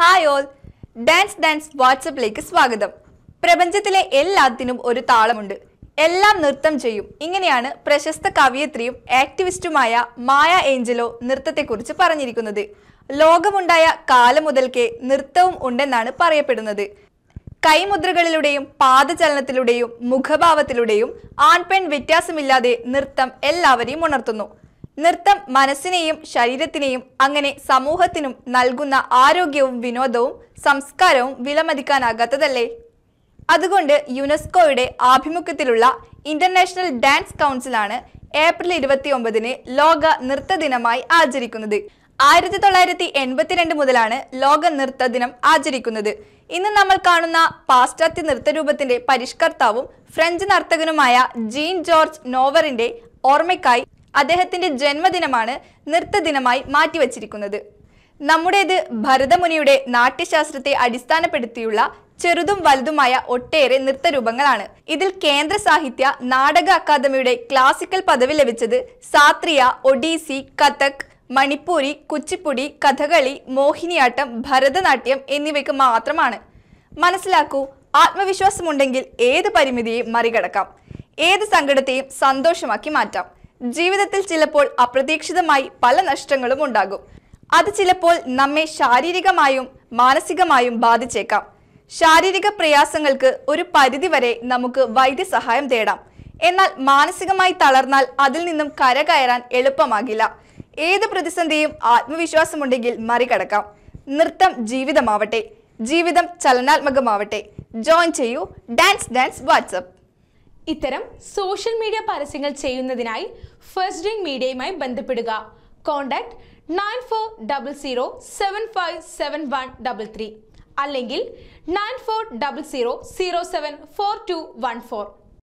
hi all dance dance വാട്സപ്പിലേക്ക് സ്വാഗതം പ്രപഞ്ചത്തിലെ എല്ലാത്തിനും ഒരു താളമുണ്ട് എല്ലാം നൃത്തം ചെയ്യും ഇങ്ങനെയാണ് പ്രശസ്ത കവിയത്രിയും ആക്ടിവിസ്റ്റുമായ മായ ഏഞ്ചലോ നൃത്തത്തെക്കുറിച്ച് പറഞ്ഞിരിക്കുന്നത് ലോകമുണ്ടായ കാലം മുതൽക്കേ നൃത്തവും ഉണ്ടെന്നാണ് പറയപ്പെടുന്നത് കൈമുദ്രകളിലൂടെയും പാദചലനത്തിലൂടെയും മുഖഭാവത്തിലൂടെയും ആൺപെൺ വ്യത്യാസമില്ലാതെ നൃത്തം എല്ലാവരെയും ഉണർത്തുന്നു നൃത്തം മനസ്സിനെയും ശരീരത്തിനെയും അങ്ങനെ സമൂഹത്തിനും നൽകുന്ന ആരോഗ്യവും വിനോദവും സംസ്കാരവും വിലമതിക്കാനാകാത്തതല്ലേ അതുകൊണ്ട് യുനെസ്കോയുടെ ആഭിമുഖ്യത്തിലുള്ള ഇന്റർനാഷണൽ ഡാൻസ് കൗൺസിലാണ് ഏപ്രിൽ ഇരുപത്തിയൊമ്പതിന് ലോക നൃത്ത ദിനമായി ആചരിക്കുന്നത് ആയിരത്തി തൊള്ളായിരത്തി എൺപത്തിരണ്ട് മുതലാണ് ലോക നൃത്ത ദിനം ആചരിക്കുന്നത് ഇന്ന് നമ്മൾ കാണുന്ന പാശ്ചാത്യ നൃത്തരൂപത്തിന്റെ പരിഷ്കർത്താവും ഫ്രഞ്ച് നർത്തകനുമായ ജീൻ ജോർജ് നോവറിന്റെ ഓർമ്മയ്ക്കായി അദ്ദേഹത്തിന്റെ ജന്മദിനമാണ് നൃത്തദിനമായി മാറ്റിവച്ചിരിക്കുന്നത് നമ്മുടേത് ഭരതമുനിയുടെ നാട്യശാസ്ത്രത്തെ അടിസ്ഥാനപ്പെടുത്തിയുള്ള ചെറുതും വലുതുമായ ഒട്ടേറെ നൃത്തരൂപങ്ങളാണ് ഇതിൽ കേന്ദ്ര സാഹിത്യ നാടക അക്കാദമിയുടെ ക്ലാസിക്കൽ പദവി ലഭിച്ചത് സാത്രിയ ഒഡീസി കഥക് മണിപ്പൂരി കുച്ചിപ്പുടി കഥകളി മോഹിനിയാട്ടം ഭരതനാട്യം എന്നിവയ്ക്ക് മാത്രമാണ് മനസ്സിലാക്കൂ ആത്മവിശ്വാസമുണ്ടെങ്കിൽ ഏത് പരിമിതിയെയും മറികടക്കാം ഏത് സങ്കടത്തെയും സന്തോഷമാക്കി മാറ്റാം ജീവിതത്തിൽ ചിലപ്പോൾ അപ്രതീക്ഷിതമായി പല നഷ്ടങ്ങളും ഉണ്ടാകും അത് ചിലപ്പോൾ നമ്മെ ശാരീരികമായും മാനസികമായും ബാധിച്ചേക്കാം ശാരീരിക പ്രയാസങ്ങൾക്ക് ഒരു പരിധിവരെ നമുക്ക് വൈദ്യസഹായം തേടാം എന്നാൽ മാനസികമായി തളർന്നാൽ അതിൽ നിന്നും കരകയറാൻ എളുപ്പമാകില്ല ഏത് പ്രതിസന്ധിയും ആത്മവിശ്വാസമുണ്ടെങ്കിൽ മറികടക്കാം നൃത്തം ജീവിതമാവട്ടെ ജീവിതം ചലനാത്മകമാവട്ടെ ജോയിൻ ചെയ്യൂ ഡാൻസ് ഡാൻസ് വാട്സപ്പ് ഇത്തരം സോഷ്യൽ മീഡിയ പരസ്യങ്ങൾ ചെയ്യുന്നതിനായി ഫസ്റ്റ് റിംഗ് മീഡിയയുമായി ബന്ധപ്പെടുക contact nine four double zero seven five seven one double three അല്ലെങ്കിൽ nine four double zero zero seven four two one four